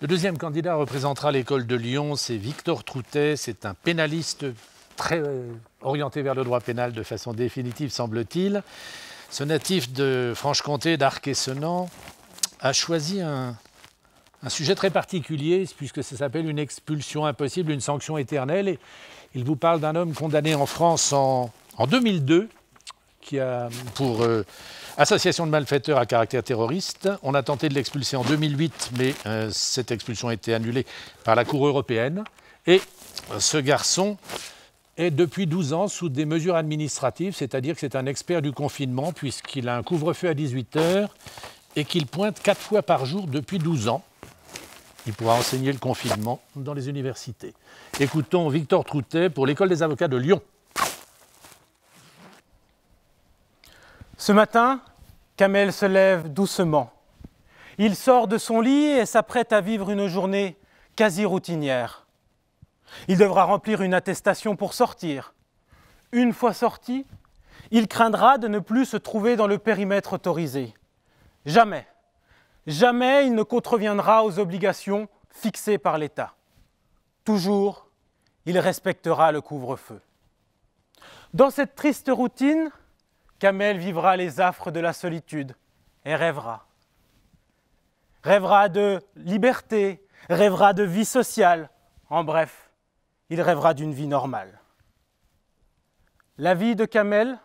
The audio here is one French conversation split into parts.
Le deuxième candidat représentera l'école de Lyon, c'est Victor Troutet. C'est un pénaliste très euh, orienté vers le droit pénal de façon définitive, semble-t-il. Ce natif de Franche-Comté, et a choisi un, sujet très particulier, puisque ça s'appelle une expulsion impossible, une sanction éternelle. il vous parle d'un homme condamné en France en, 2002, qui a, pour euh, Association de malfaiteurs à caractère terroriste. On a tenté de l'expulser en 2008, mais euh, cette expulsion a été annulée par la Cour européenne. Et euh, ce garçon est depuis 12 ans sous des mesures administratives, c'est-à-dire que c'est un expert du confinement, puisqu'il a un couvre-feu à 18 heures et qu'il pointe quatre fois par jour depuis 12 ans. Il pourra enseigner le confinement dans les universités. Écoutons Victor Troutet pour l'École des avocats de Lyon. Ce matin, Kamel se lève doucement. Il sort de son lit et s'apprête à vivre une journée quasi routinière. Il devra remplir une attestation pour sortir. Une fois sorti, il craindra de ne plus se trouver dans le périmètre autorisé. Jamais, jamais il ne contreviendra aux obligations fixées par l'État. Toujours, il respectera le couvre-feu. Dans cette triste routine, Kamel vivra les affres de la solitude et rêvera. Rêvera de liberté, rêvera de vie sociale. En bref, il rêvera d'une vie normale. La vie de Kamel,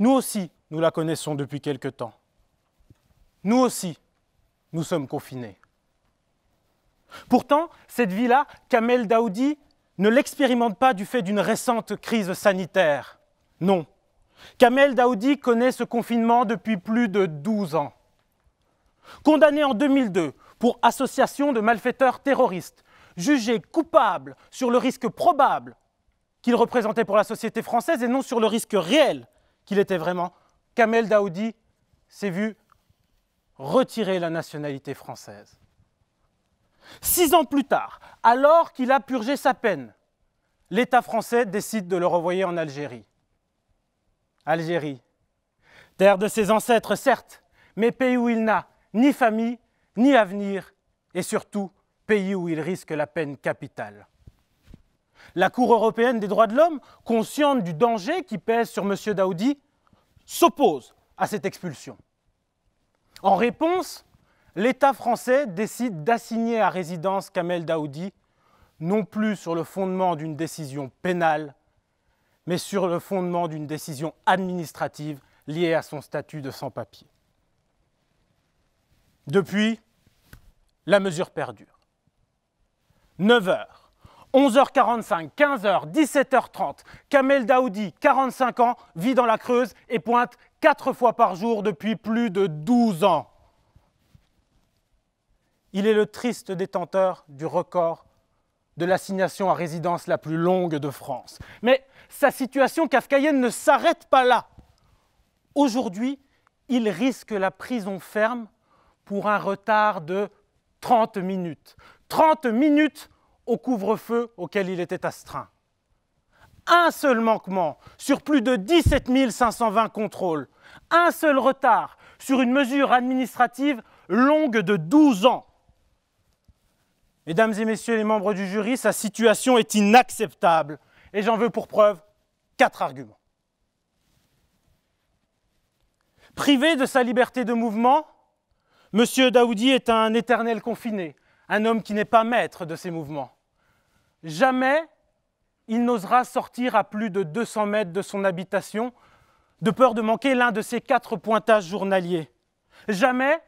nous aussi, nous la connaissons depuis quelque temps. Nous aussi, nous sommes confinés. Pourtant, cette vie-là, Kamel Daoudi ne l'expérimente pas du fait d'une récente crise sanitaire. Non, Kamel Daoudi connaît ce confinement depuis plus de 12 ans. Condamné en 2002 pour association de malfaiteurs terroristes, jugé coupable sur le risque probable qu'il représentait pour la société française et non sur le risque réel qu'il était vraiment, Kamel Daoudi s'est vu retirer la nationalité française. Six ans plus tard, alors qu'il a purgé sa peine, l'État français décide de le renvoyer en Algérie. Algérie. Terre de ses ancêtres, certes, mais pays où il n'a ni famille, ni avenir, et surtout pays où il risque la peine capitale. La Cour européenne des droits de l'homme, consciente du danger qui pèse sur M. Daoudi, s'oppose à cette expulsion. En réponse, l'État français décide d'assigner à résidence Kamel Daoudi, non plus sur le fondement d'une décision pénale, mais sur le fondement d'une décision administrative liée à son statut de sans-papier. Depuis, la mesure perdure. 9h, 11h45, 15h, 17h30, Kamel Daoudi, 45 ans, vit dans la Creuse et pointe 4 fois par jour depuis plus de 12 ans. Il est le triste détenteur du record de l'assignation à résidence la plus longue de France. Mais sa situation kafkaïenne ne s'arrête pas là. Aujourd'hui, il risque la prison ferme pour un retard de 30 minutes. 30 minutes au couvre-feu auquel il était astreint. Un seul manquement sur plus de 17 520 contrôles. Un seul retard sur une mesure administrative longue de 12 ans. Mesdames et messieurs les membres du jury, sa situation est inacceptable. Et j'en veux pour preuve quatre arguments. Privé de sa liberté de mouvement, M. Daoudi est un éternel confiné, un homme qui n'est pas maître de ses mouvements. Jamais il n'osera sortir à plus de 200 mètres de son habitation, de peur de manquer l'un de ses quatre pointages journaliers. Jamais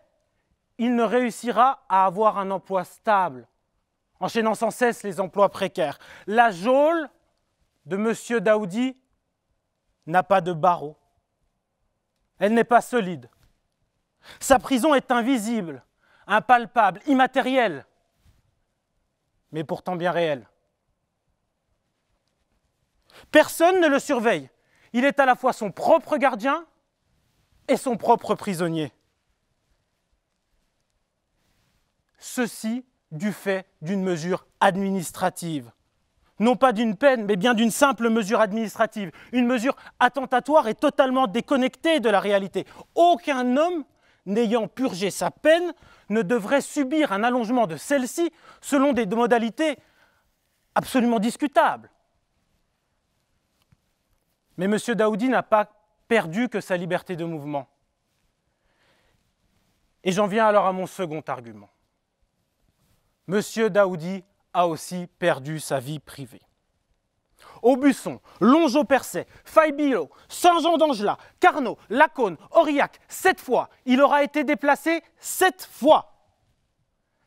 il ne réussira à avoir un emploi stable, enchaînant sans cesse les emplois précaires. La geôle de M. Daoudi n'a pas de barreau. Elle n'est pas solide. Sa prison est invisible, impalpable, immatérielle, mais pourtant bien réelle. Personne ne le surveille. Il est à la fois son propre gardien et son propre prisonnier. Ceci du fait d'une mesure administrative. Non pas d'une peine, mais bien d'une simple mesure administrative. Une mesure attentatoire et totalement déconnectée de la réalité. Aucun homme n'ayant purgé sa peine ne devrait subir un allongement de celle-ci selon des modalités absolument discutables. Mais M. Daoudi n'a pas perdu que sa liberté de mouvement. Et j'en viens alors à mon second argument. Monsieur Daoudi a aussi perdu sa vie privée. Aubusson, Longeau-Percé, Faibilo, Saint-Jean-d'Angela, Carnot, Lacône, Aurillac, sept fois. Il aura été déplacé sept fois.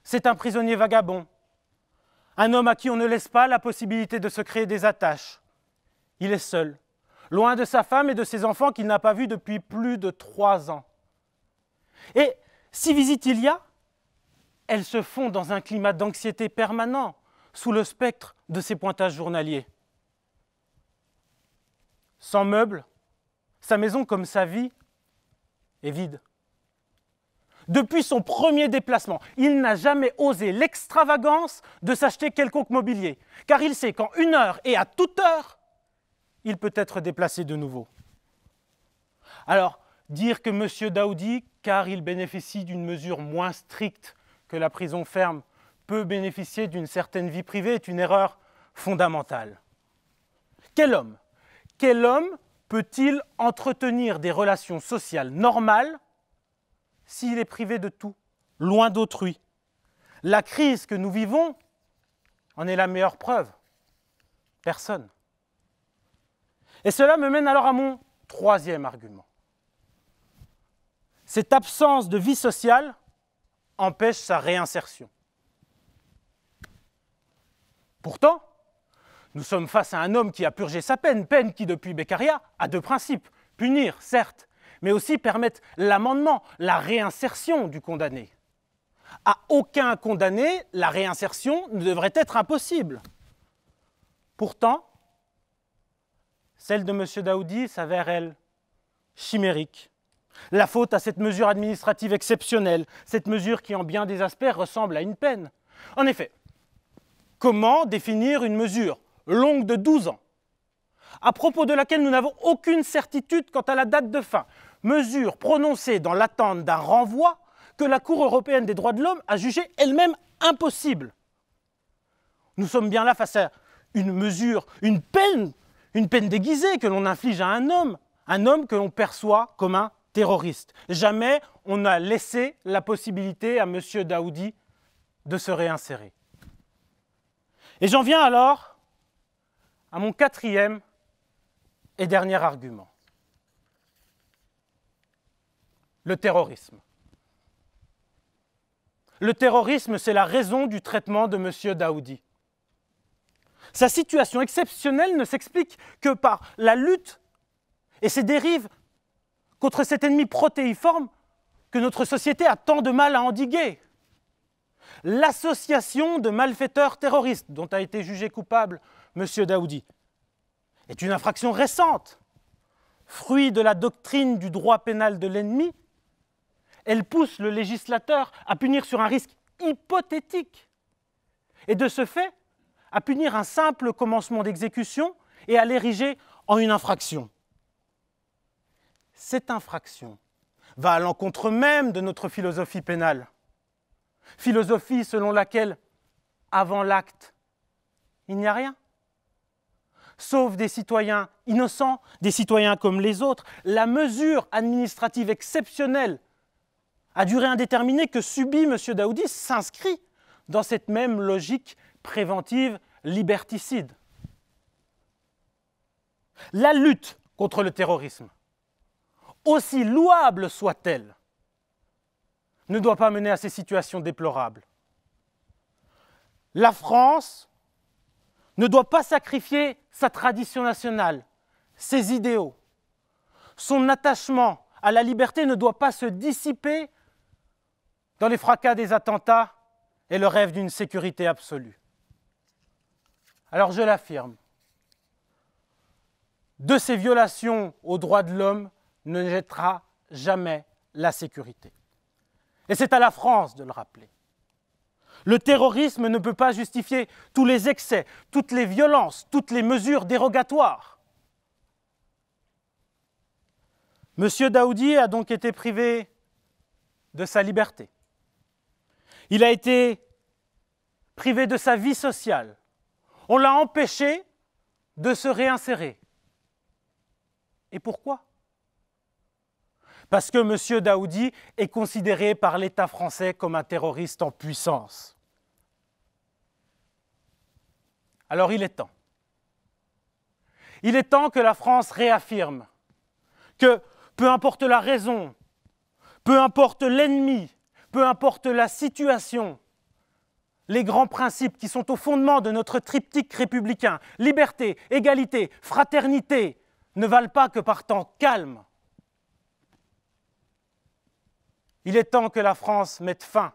C'est un prisonnier vagabond, un homme à qui on ne laisse pas la possibilité de se créer des attaches. Il est seul, loin de sa femme et de ses enfants qu'il n'a pas vus depuis plus de trois ans. Et si visite il y a, elles se font dans un climat d'anxiété permanent, sous le spectre de ses pointages journaliers. Sans meubles, sa maison comme sa vie est vide. Depuis son premier déplacement, il n'a jamais osé l'extravagance de s'acheter quelconque mobilier, car il sait qu'en une heure et à toute heure, il peut être déplacé de nouveau. Alors, dire que M. Daoudi, car il bénéficie d'une mesure moins stricte que la prison ferme peut bénéficier d'une certaine vie privée est une erreur fondamentale. Quel homme Quel homme peut-il entretenir des relations sociales normales s'il est privé de tout, loin d'autrui La crise que nous vivons en est la meilleure preuve. Personne. Et cela me mène alors à mon troisième argument. Cette absence de vie sociale empêche sa réinsertion. Pourtant, nous sommes face à un homme qui a purgé sa peine, peine qui, depuis Beccaria, a deux principes. Punir, certes, mais aussi permettre l'amendement, la réinsertion du condamné. À aucun condamné, la réinsertion ne devrait être impossible. Pourtant, celle de M. Daoudi s'avère, elle, chimérique. La faute à cette mesure administrative exceptionnelle, cette mesure qui en bien des aspects ressemble à une peine. En effet, comment définir une mesure longue de 12 ans, à propos de laquelle nous n'avons aucune certitude quant à la date de fin, mesure prononcée dans l'attente d'un renvoi que la Cour européenne des droits de l'homme a jugé elle-même impossible Nous sommes bien là face à une mesure, une peine, une peine déguisée que l'on inflige à un homme, un homme que l'on perçoit comme un terroriste. Jamais on n'a laissé la possibilité à M. Daoudi de se réinsérer. Et j'en viens alors à mon quatrième et dernier argument. Le terrorisme. Le terrorisme, c'est la raison du traitement de M. Daoudi. Sa situation exceptionnelle ne s'explique que par la lutte et ses dérives contre cet ennemi protéiforme que notre société a tant de mal à endiguer. L'association de malfaiteurs terroristes dont a été jugé coupable M. Daoudi est une infraction récente. Fruit de la doctrine du droit pénal de l'ennemi, elle pousse le législateur à punir sur un risque hypothétique et de ce fait à punir un simple commencement d'exécution et à l'ériger en une infraction cette infraction va à l'encontre même de notre philosophie pénale, philosophie selon laquelle, avant l'acte, il n'y a rien. Sauf des citoyens innocents, des citoyens comme les autres, la mesure administrative exceptionnelle à durée indéterminée que subit M. Daoudi s'inscrit dans cette même logique préventive liberticide. La lutte contre le terrorisme aussi louable soit-elle, ne doit pas mener à ces situations déplorables. La France ne doit pas sacrifier sa tradition nationale, ses idéaux. Son attachement à la liberté ne doit pas se dissiper dans les fracas des attentats et le rêve d'une sécurité absolue. Alors je l'affirme, de ces violations aux droits de l'homme ne jettera jamais la sécurité. Et c'est à la France de le rappeler. Le terrorisme ne peut pas justifier tous les excès, toutes les violences, toutes les mesures dérogatoires. Monsieur Daoudi a donc été privé de sa liberté. Il a été privé de sa vie sociale. On l'a empêché de se réinsérer. Et pourquoi parce que M. Daoudi est considéré par l'État français comme un terroriste en puissance. Alors il est temps. Il est temps que la France réaffirme que peu importe la raison, peu importe l'ennemi, peu importe la situation, les grands principes qui sont au fondement de notre triptyque républicain, liberté, égalité, fraternité, ne valent pas que par temps calme, Il est temps que la France mette fin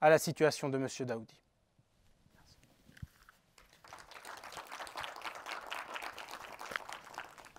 à la situation de M. Daoudi.